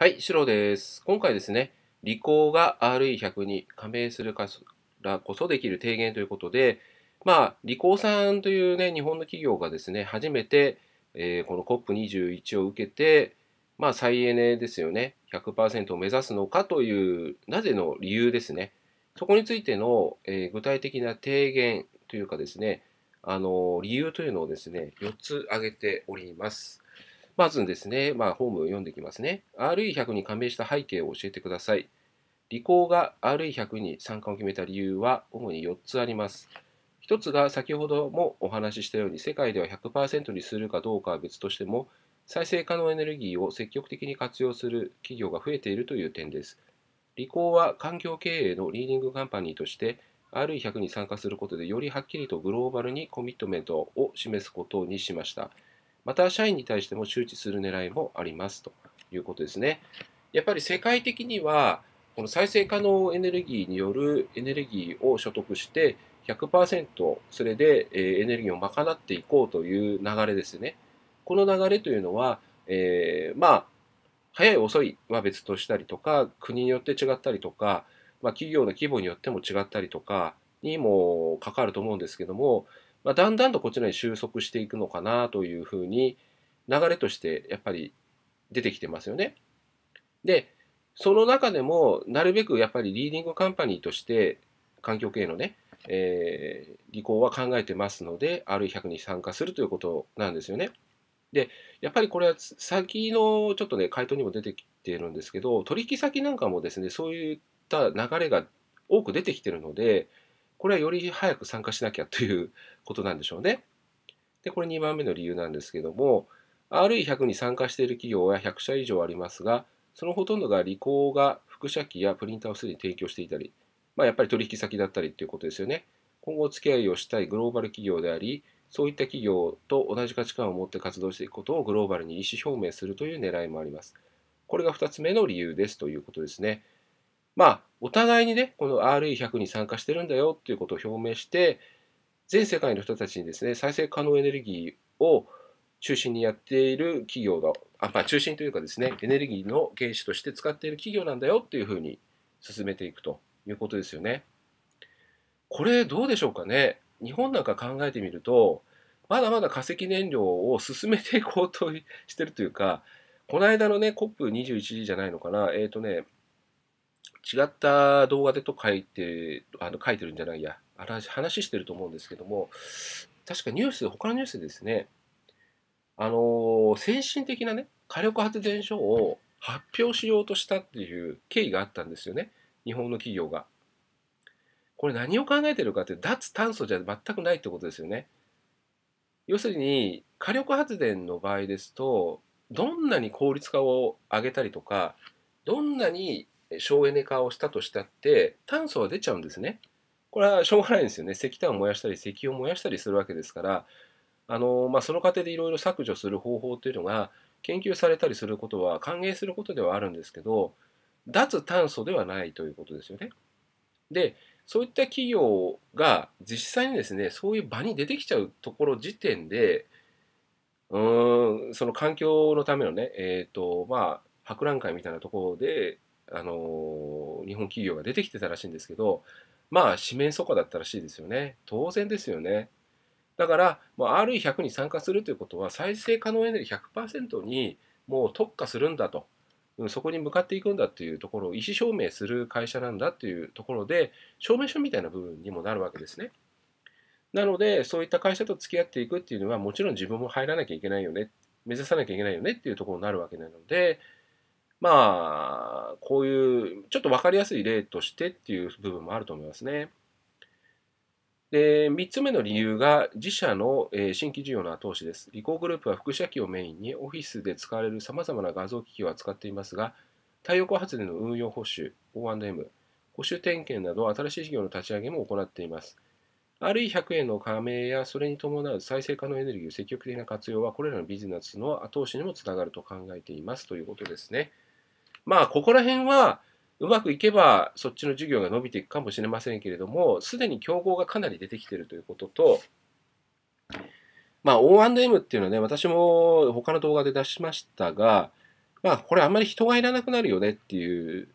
はい、シロです。今回ですね、リコーが RE100 に加盟するからこそできる提言ということで、まあ、リコーさんというね、日本の企業がですね、初めて、えー、この COP21 を受けて、まあ、再エネですよね、100%を目指すのかという、なぜの理由ですね。そこについての、えー、具体的な提言というかですね、あのー、理由というのをですね、4つ挙げております。まずですね、まあ、ホームを読んでいきますね。RE100 に加盟した背景を教えてください。理工が RE100 に参加を決めた理由は主に4つあります。1つが先ほどもお話ししたように世界では100%にするかどうかは別としても再生可能エネルギーを積極的に活用する企業が増えているという点です。理工は環境経営のリーディングカンパニーとして RE100 に参加することでよりはっきりとグローバルにコミットメントを示すことにしました。また社員に対しても周知する狙いもありますということですね。やっぱり世界的にはこの再生可能エネルギーによるエネルギーを所得して100%それでエネルギーを賄っていこうという流れですね。この流れというのは、えー、まあ早い遅いは別としたりとか国によって違ったりとか、まあ、企業の規模によっても違ったりとかにもかかると思うんですけどもまあ、だんだんとこちらに収束していくのかなというふうに流れとしてやっぱり出てきてますよね。でその中でもなるべくやっぱりリーディングカンパニーとして環境系のね、えー、履行は考えてますので R100 に参加するということなんですよね。でやっぱりこれは先のちょっとね回答にも出てきてるんですけど取引先なんかもですねそういった流れが多く出てきてるのでこれはより早く参加しなきゃということなんでしょうね。で、これ2番目の理由なんですけども、RE100 に参加している企業は100社以上ありますが、そのほとんどが利口が複写機やプリンターをすでに提供していたり、まあ、やっぱり取引先だったりということですよね。今後お付き合いをしたいグローバル企業であり、そういった企業と同じ価値観を持って活動していくことをグローバルに意思表明するという狙いもあります。これが2つ目の理由ですということですね。まあ、お互いにね、この RE100 に参加してるんだよっていうことを表明して、全世界の人たちにですね、再生可能エネルギーを中心にやっている企業の、あまあ、中心というかですね、エネルギーの原資として使っている企業なんだよっていうふうに進めていくということですよね。これどうでしょうかね。日本なんか考えてみると、まだまだ化石燃料を進めていこうとしてるというか、この間のね、COP21 じゃないのかな、えっ、ー、とね、違った動画でと書いて、あの書いてるんじゃないや、話してると思うんですけども、確かニュース、他のニュースですね、あの、先進的なね、火力発電所を発表しようとしたっていう経緯があったんですよね、日本の企業が。これ何を考えてるかって、脱炭素じゃ全くないってことですよね。要するに、火力発電の場合ですと、どんなに効率化を上げたりとか、どんなに省エネ化をしたとしたって炭素は出ちゃうんですね。これはしょうがないんですよね。石炭を燃やしたり石油を燃やしたりするわけですからあの、まあ、その過程でいろいろ削除する方法というのが研究されたりすることは歓迎することではあるんですけど脱炭素ではないということですよね。でそういった企業が実際にですねそういう場に出てきちゃうところ時点でうーんその環境のためのねえっ、ー、とまあ博覧会みたいなところであの日本企業が出てきてたらしいんですけどまあ四面楚歌だったらしいですよね当然ですよねだから、まあ、RE100 に参加するということは再生可能エネルギー100%にもう特化するんだと、うん、そこに向かっていくんだっていうところを意思証明する会社なんだっていうところで証明書みたいな部分にもなるわけですね。なのでそういった会社と付き合っていくっていうのはもちろん自分も入らなきゃいけないよね目指さなきゃいけないよねっていうところになるわけなのでまあこういうちょっと分かりやすい例としてっていう部分もあると思いますね。で3つ目の理由が自社の新規事業の後押しです。リコーグループは副社機をメインにオフィスで使われるさまざまな画像機器を扱っていますが、太陽光発電の運用保守、O&M、保守点検など新しい事業の立ち上げも行っています。RE100 への加盟やそれに伴う再生可能エネルギー積極的な活用はこれらのビジネスの後押しにもつながると考えていますということですね。まあ、ここら辺は、うまくいけばそっちの授業が伸びていくかもしれませんけれどもすでに競合がかなり出てきているということと、まあ、O&M っていうのはね私も他の動画で出しましたが、まあ、これあんまり人がいらなくなるよねっていう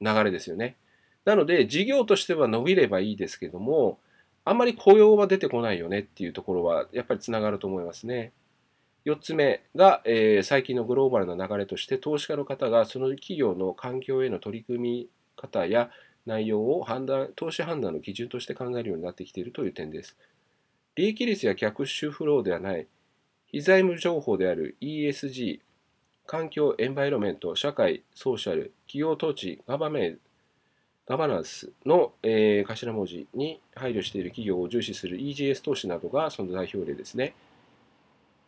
流れですよね。なので事業としては伸びればいいですけどもあんまり雇用は出てこないよねっていうところはやっぱりつながると思いますね。4つ目が、えー、最近のグローバルな流れとして投資家の方がその企業の環境への取り組み方や内容を判断投資判断の基準として考えるようになってきているという点です。利益率や客収フローではない、非財務情報である ESG、環境、エンバイロメント、社会、ソーシャル、企業統治、ガバメンガバナンスの、えー、頭文字に配慮している企業を重視する EGS 投資などがその代表例ですね。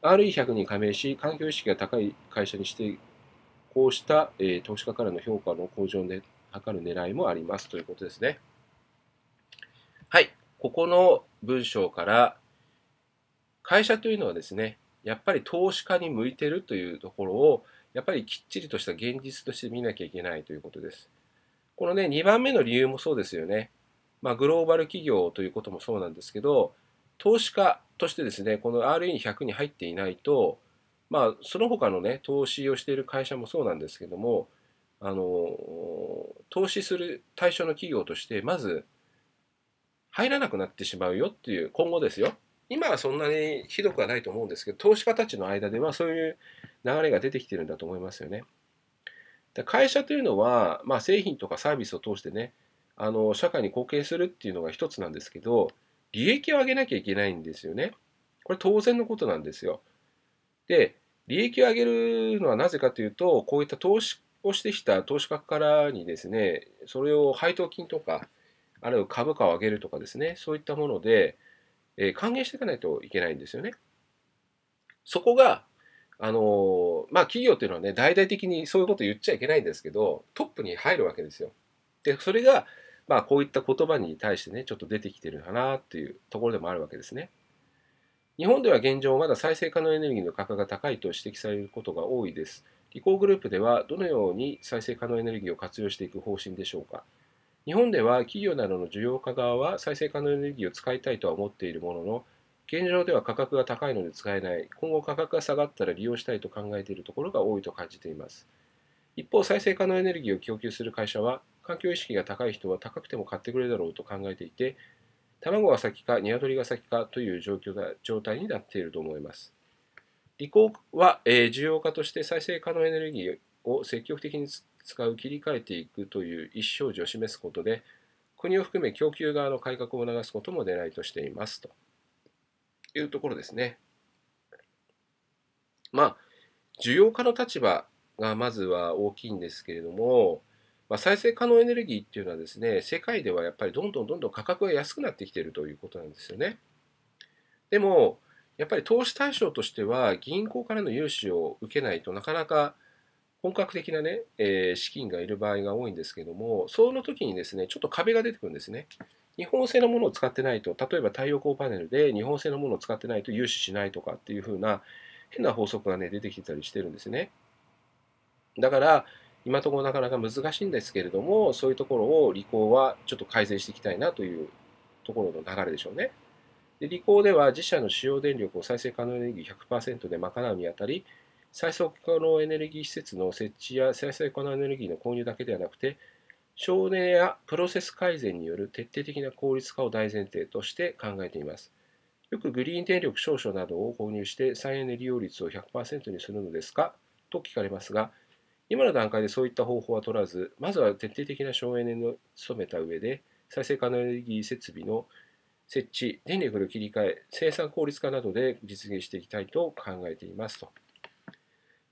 RE100 に加盟し、環境意識が高い会社にして、こうした、えー、投資家からの評価の向上を、ね、図る狙いもありますということですね。はい、ここの文章から、会社というのはですね、やっぱり投資家に向いてるというところを、やっぱりきっちりとした現実として見なきゃいけないということです。このね、2番目の理由もそうですよね。まあ、グローバル企業ということもそうなんですけど、投資家、としてですねこの RE100 に入っていないとまあその他のね投資をしている会社もそうなんですけどもあの投資する対象の企業としてまず入らなくなってしまうよっていう今後ですよ今はそんなにひどくはないと思うんですけど投資家たちの間ではそういう流れが出てきてるんだと思いますよね。会社というのは、まあ、製品とかサービスを通してねあの社会に貢献するっていうのが一つなんですけど利益を上げなきゃいけないんですよね。これ当然のことなんですよ。で、利益を上げるのはなぜかというと、こういった投資をしてきた投資家からにですね、それを配当金とか、あるいは株価を上げるとかですね、そういったもので、えー、還元していかないといけないんですよね。そこが、あのまあ、企業というのはね、大々的にそういうこと言っちゃいけないんですけど、トップに入るわけですよ。で、それが、まあ、こういった言葉に対してね、ちょっと出てきてるかなっていうところでもあるわけですね。日本では現状、まだ再生可能エネルギーの価格が高いと指摘されることが多いです。理工グループでは、どのように再生可能エネルギーを活用していく方針でしょうか。日本では企業などの需要家側は再生可能エネルギーを使いたいとは思っているものの、現状では価格が高いので使えない、今後価格が下がったら利用したいと考えているところが多いと感じています。一方、再生可能エネルギーを供給する会社は、環境意識が高い人は高くても買ってくれるだろうと考えていて、卵が先か鶏が先かという状況だ状態になっていると思います。理工は、えー、需要家として再生可能エネルギーを積極的に使う切り替えていくという一生児を示すことで国を含め供給側の改革を促すことも狙いとしていますというところですね。まあ需要家の立場がまずは大きいんですけれどもまあ、再生可能エネルギーっていうのはですね、世界ではやっぱりどんどんどんどん価格が安くなってきているということなんですよね。でも、やっぱり投資対象としては銀行からの融資を受けないとなかなか本格的なね、えー、資金がいる場合が多いんですけども、その時にですね、ちょっと壁が出てくるんですね。日本製のものを使ってないと、例えば太陽光パネルで日本製のものを使ってないと融資しないとかっていうふうな変な法則がね、出てきたりしてるんですね。だから、今のところなかなか難しいんですけれども、そういうところを理工はちょっと改善していきたいなというところの流れでしょうね。で理工では自社の使用電力を再生可能エネルギー100%で賄うにあたり、再生可能エネルギー施設の設置や再生可能エネルギーの購入だけではなくて、省電やプロセス改善による徹底的な効率化を大前提として考えています。よくグリーン電力証書などを購入して再エネ利用率を100%にするのですかと聞かれますが、今の段階でそういった方法は取らず、まずは徹底的な省エネに努めた上で、再生可能エネルギー設備の設置、電力の切り替え、生産効率化などで実現していきたいと考えていますと。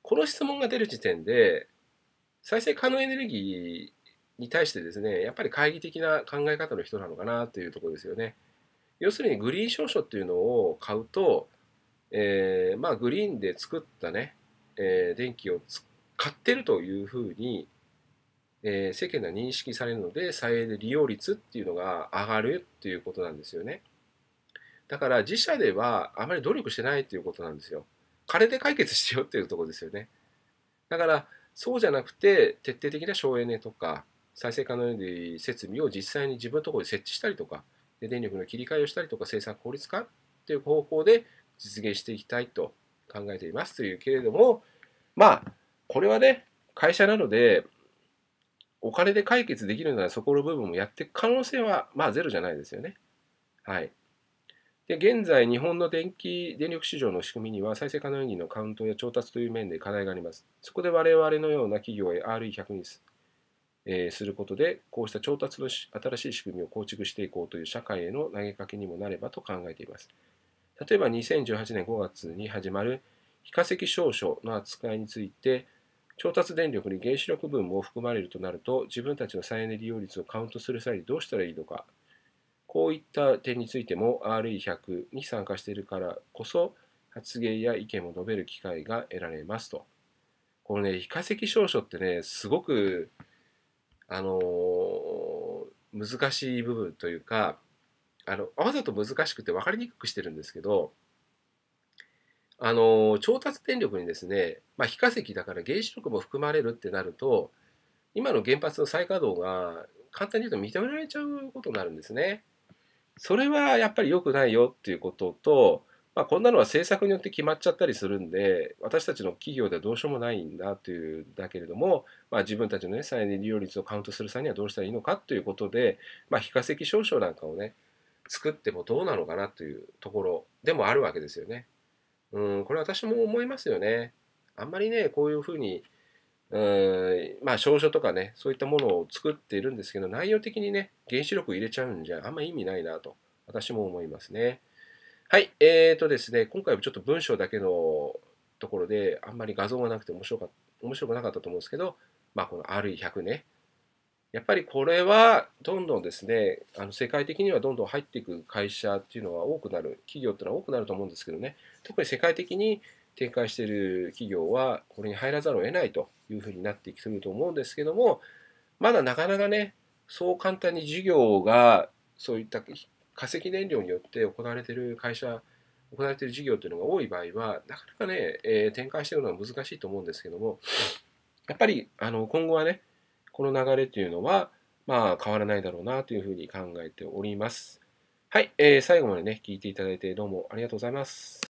この質問が出る時点で、再生可能エネルギーに対してですね、やっぱり懐疑的な考え方の人なのかなというところですよね。要するにグリーン証書っていうのを買うと、えー、まあグリーンで作ったね、えー、電気を使買ってるというふうに、えー、世間では認識されるので再エネ利用率っていうのが上がるっていうことなんですよねだから自社ではあまり努力してないっていうことなんですよ金で解決しようっていうとこですよねだからそうじゃなくて徹底的な省エネとか再生可能エネルギー設備を実際に自分のところで設置したりとかで電力の切り替えをしたりとか生産効率化っていう方向で実現していきたいと考えていますというけれどもまあこれはね、会社なので、お金で解決できるならそこの部分もやっていく可能性は、まあゼロじゃないですよね。はい。で、現在、日本の電気、電力市場の仕組みには、再生可能エネルギーのカウントや調達という面で課題があります。そこで我々のような企業へ RE100 にす,、えー、することで、こうした調達の新しい仕組みを構築していこうという社会への投げかけにもなればと考えています。例えば、2018年5月に始まる非化石証書の扱いについて、調達電力に原子力分も含まれるとなると自分たちの再エネ利用率をカウントする際にどうしたらいいのかこういった点についても RE100 に参加しているからこそ発言や意見を述べる機会が得られますとこのね非化石証書ってねすごくあのー、難しい部分というかあのわざと難しくて分かりにくくしてるんですけどあの調達電力にですね、まあ、非化石だから原子力も含まれるってなると今の原発の再稼働が簡単に言うと認められちゃうことになるんですね。それはやっぱり良くないよっていうことと、まあ、こんなのは政策によって決まっちゃったりするんで私たちの企業ではどうしようもないんだというだけれども、まあ、自分たちの、ね、再利用率をカウントする際にはどうしたらいいのかということで、まあ、非化石証書なんかをね作ってもどうなのかなというところでもあるわけですよね。うん、これ私も思いますよね。あんまりね、こういうふうに、うん、まあ、証書とかね、そういったものを作っているんですけど、内容的にね、原子力入れちゃうんじゃ、あんま意味ないなと、私も思いますね。はい、えーとですね、今回もちょっと文章だけのところで、あんまり画像がなくて面白か面白くなかったと思うんですけど、まあ、この RE100 ね、やっぱりこれはどんどんですね、あの世界的にはどんどん入っていく会社っていうのは多くなる、企業っていうのは多くなると思うんですけどね、特に世界的に展開している企業はこれに入らざるを得ないというふうになってきてると思うんですけども、まだなかなかね、そう簡単に事業がそういった化石燃料によって行われている会社、行われている事業というのが多い場合は、なかなかね、えー、展開していくのは難しいと思うんですけども、やっぱりあの今後はね、この流れというのは、まあ、変わらないだろうなというふうに考えております。はい、えー、最後までね、聞いていただいてどうもありがとうございます。